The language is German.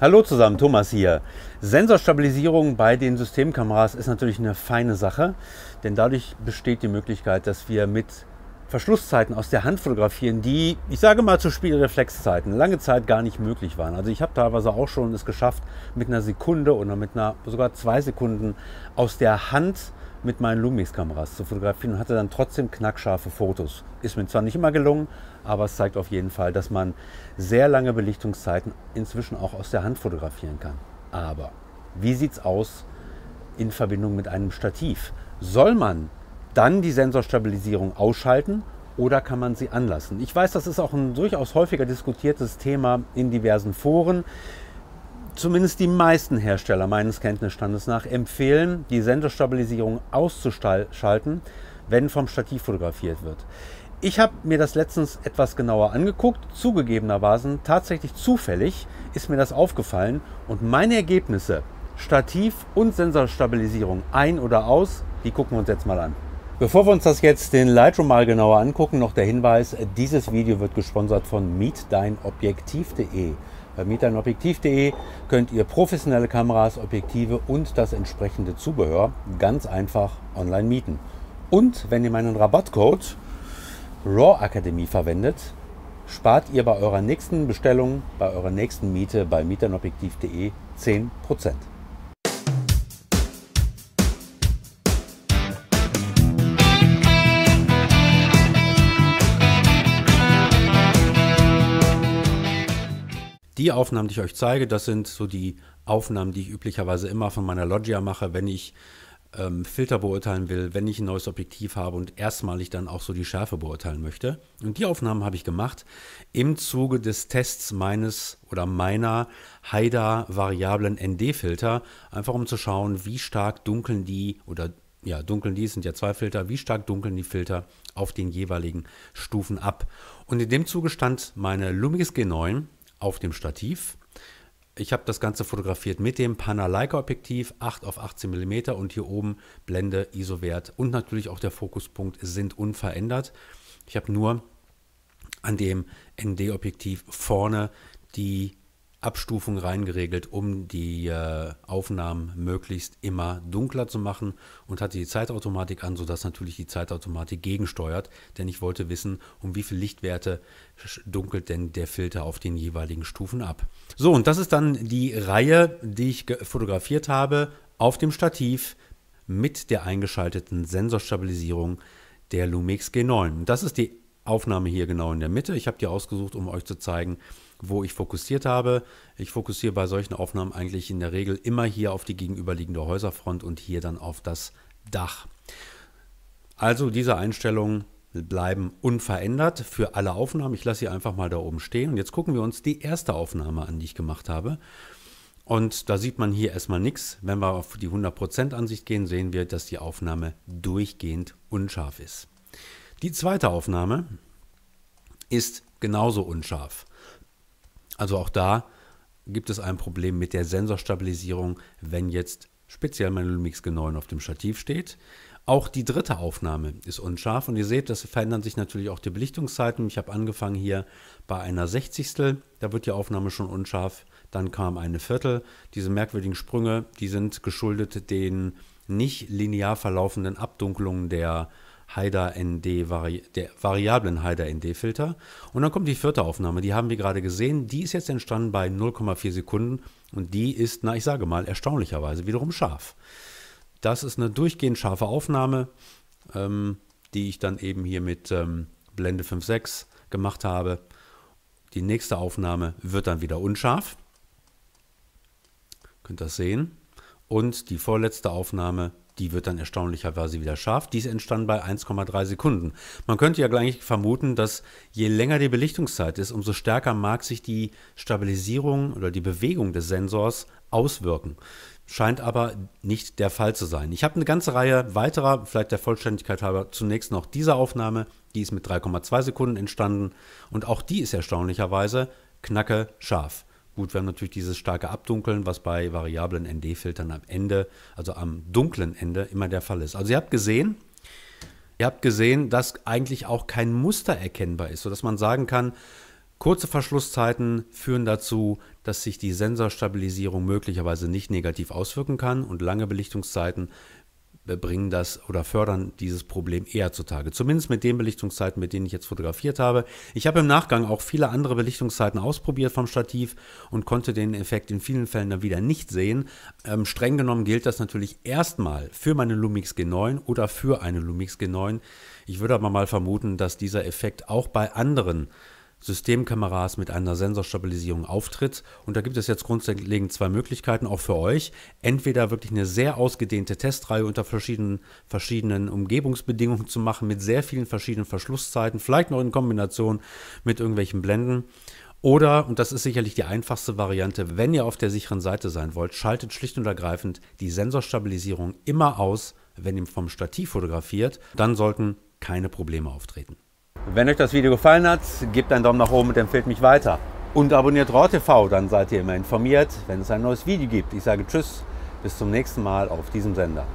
Hallo zusammen, Thomas hier. Sensorstabilisierung bei den Systemkameras ist natürlich eine feine Sache, denn dadurch besteht die Möglichkeit, dass wir mit Verschlusszeiten aus der Hand fotografieren, die, ich sage mal, zu Spielreflexzeiten lange Zeit gar nicht möglich waren. Also ich habe teilweise auch schon es geschafft, mit einer Sekunde oder mit einer sogar zwei Sekunden aus der Hand mit meinen Lumix-Kameras zu fotografieren und hatte dann trotzdem knackscharfe Fotos. Ist mir zwar nicht immer gelungen, aber es zeigt auf jeden Fall, dass man sehr lange Belichtungszeiten inzwischen auch aus der Hand fotografieren kann. Aber wie sieht es aus in Verbindung mit einem Stativ? Soll man dann die Sensorstabilisierung ausschalten oder kann man sie anlassen? Ich weiß, das ist auch ein durchaus häufiger diskutiertes Thema in diversen Foren zumindest die meisten Hersteller meines Kenntnisstandes nach empfehlen, die Sensorstabilisierung auszuschalten, wenn vom Stativ fotografiert wird. Ich habe mir das letztens etwas genauer angeguckt. Zugegebenermaßen, tatsächlich zufällig ist mir das aufgefallen und meine Ergebnisse, Stativ und Sensorstabilisierung ein oder aus, die gucken wir uns jetzt mal an. Bevor wir uns das jetzt den Lightroom mal genauer angucken, noch der Hinweis, dieses Video wird gesponsert von meetdeinobjektiv.de. Bei meternobjektiv.de könnt ihr professionelle Kameras, Objektive und das entsprechende Zubehör ganz einfach online mieten. Und wenn ihr meinen Rabattcode RAW Akademie verwendet, spart ihr bei eurer nächsten Bestellung, bei eurer nächsten Miete bei mieternobjektiv.de 10%. Die Aufnahmen, die ich euch zeige, das sind so die Aufnahmen, die ich üblicherweise immer von meiner Loggia mache, wenn ich ähm, Filter beurteilen will, wenn ich ein neues Objektiv habe und erstmalig dann auch so die Schärfe beurteilen möchte. Und die Aufnahmen habe ich gemacht im Zuge des Tests meines oder meiner Haida-Variablen ND-Filter, einfach um zu schauen, wie stark dunkeln die oder ja, dunkeln die, sind ja zwei Filter, wie stark dunkeln die Filter auf den jeweiligen Stufen ab. Und in dem Zuge stand meine Lumix G9 auf dem Stativ. Ich habe das Ganze fotografiert mit dem Panaleica-Objektiv 8 auf 18 mm und hier oben Blende, ISO-Wert und natürlich auch der Fokuspunkt sind unverändert. Ich habe nur an dem ND-Objektiv vorne die Abstufung reingeregelt, um die äh, Aufnahmen möglichst immer dunkler zu machen und hatte die Zeitautomatik an, sodass natürlich die Zeitautomatik gegensteuert, denn ich wollte wissen, um wie viele Lichtwerte dunkelt denn der Filter auf den jeweiligen Stufen ab. So, und das ist dann die Reihe, die ich fotografiert habe auf dem Stativ mit der eingeschalteten Sensorstabilisierung der Lumix G9. das ist die Aufnahme hier genau in der Mitte. Ich habe die ausgesucht, um euch zu zeigen, wo ich fokussiert habe. Ich fokussiere bei solchen Aufnahmen eigentlich in der Regel immer hier auf die gegenüberliegende Häuserfront und hier dann auf das Dach. Also diese Einstellungen bleiben unverändert für alle Aufnahmen. Ich lasse sie einfach mal da oben stehen. Und jetzt gucken wir uns die erste Aufnahme an, die ich gemacht habe. Und da sieht man hier erstmal nichts. Wenn wir auf die 100% Ansicht gehen, sehen wir, dass die Aufnahme durchgehend unscharf ist. Die zweite Aufnahme ist genauso unscharf. Also auch da gibt es ein Problem mit der Sensorstabilisierung, wenn jetzt speziell mein Lumix G9 auf dem Stativ steht. Auch die dritte Aufnahme ist unscharf und ihr seht, das verändern sich natürlich auch die Belichtungszeiten. Ich habe angefangen hier bei einer Sechzigstel, da wird die Aufnahme schon unscharf. Dann kam eine Viertel. Diese merkwürdigen Sprünge, die sind geschuldet den nicht linear verlaufenden Abdunkelungen der äh, HIDA-ND, Vari der variablen HIDA-ND-Filter. Und dann kommt die vierte Aufnahme, die haben wir gerade gesehen. Die ist jetzt entstanden bei 0,4 Sekunden und die ist, na ich sage mal, erstaunlicherweise wiederum scharf. Das ist eine durchgehend scharfe Aufnahme, ähm, die ich dann eben hier mit ähm, Blende 5.6 gemacht habe. Die nächste Aufnahme wird dann wieder unscharf. Ihr könnt das sehen. Und die vorletzte Aufnahme die wird dann erstaunlicherweise wieder scharf. Dies entstand bei 1,3 Sekunden. Man könnte ja gleich vermuten, dass je länger die Belichtungszeit ist, umso stärker mag sich die Stabilisierung oder die Bewegung des Sensors auswirken. Scheint aber nicht der Fall zu sein. Ich habe eine ganze Reihe weiterer, vielleicht der Vollständigkeit halber, zunächst noch diese Aufnahme. Die ist mit 3,2 Sekunden entstanden und auch die ist erstaunlicherweise knacke scharf. Gut, wir haben natürlich dieses starke Abdunkeln, was bei variablen ND-Filtern am Ende, also am dunklen Ende, immer der Fall ist. Also ihr habt gesehen, ihr habt gesehen, dass eigentlich auch kein Muster erkennbar ist, sodass man sagen kann, kurze Verschlusszeiten führen dazu, dass sich die Sensorstabilisierung möglicherweise nicht negativ auswirken kann und lange Belichtungszeiten äh, bringen das oder fördern dieses Problem eher zutage. Zumindest mit den Belichtungszeiten, mit denen ich jetzt fotografiert habe. Ich habe im Nachgang auch viele andere Belichtungszeiten ausprobiert vom Stativ und konnte den Effekt in vielen Fällen dann wieder nicht sehen. Ähm, streng genommen gilt das natürlich erstmal für meine Lumix G9 oder für eine Lumix G9. Ich würde aber mal vermuten, dass dieser Effekt auch bei anderen Systemkameras mit einer Sensorstabilisierung auftritt. Und da gibt es jetzt grundlegend zwei Möglichkeiten, auch für euch. Entweder wirklich eine sehr ausgedehnte Testreihe unter verschiedenen, verschiedenen Umgebungsbedingungen zu machen, mit sehr vielen verschiedenen Verschlusszeiten, vielleicht noch in Kombination mit irgendwelchen Blenden. Oder, und das ist sicherlich die einfachste Variante, wenn ihr auf der sicheren Seite sein wollt, schaltet schlicht und ergreifend die Sensorstabilisierung immer aus, wenn ihr vom Stativ fotografiert. Dann sollten keine Probleme auftreten. Wenn euch das Video gefallen hat, gebt einen Daumen nach oben und empfehlt mich weiter. Und abonniert RauTV, dann seid ihr immer informiert, wenn es ein neues Video gibt. Ich sage Tschüss, bis zum nächsten Mal auf diesem Sender.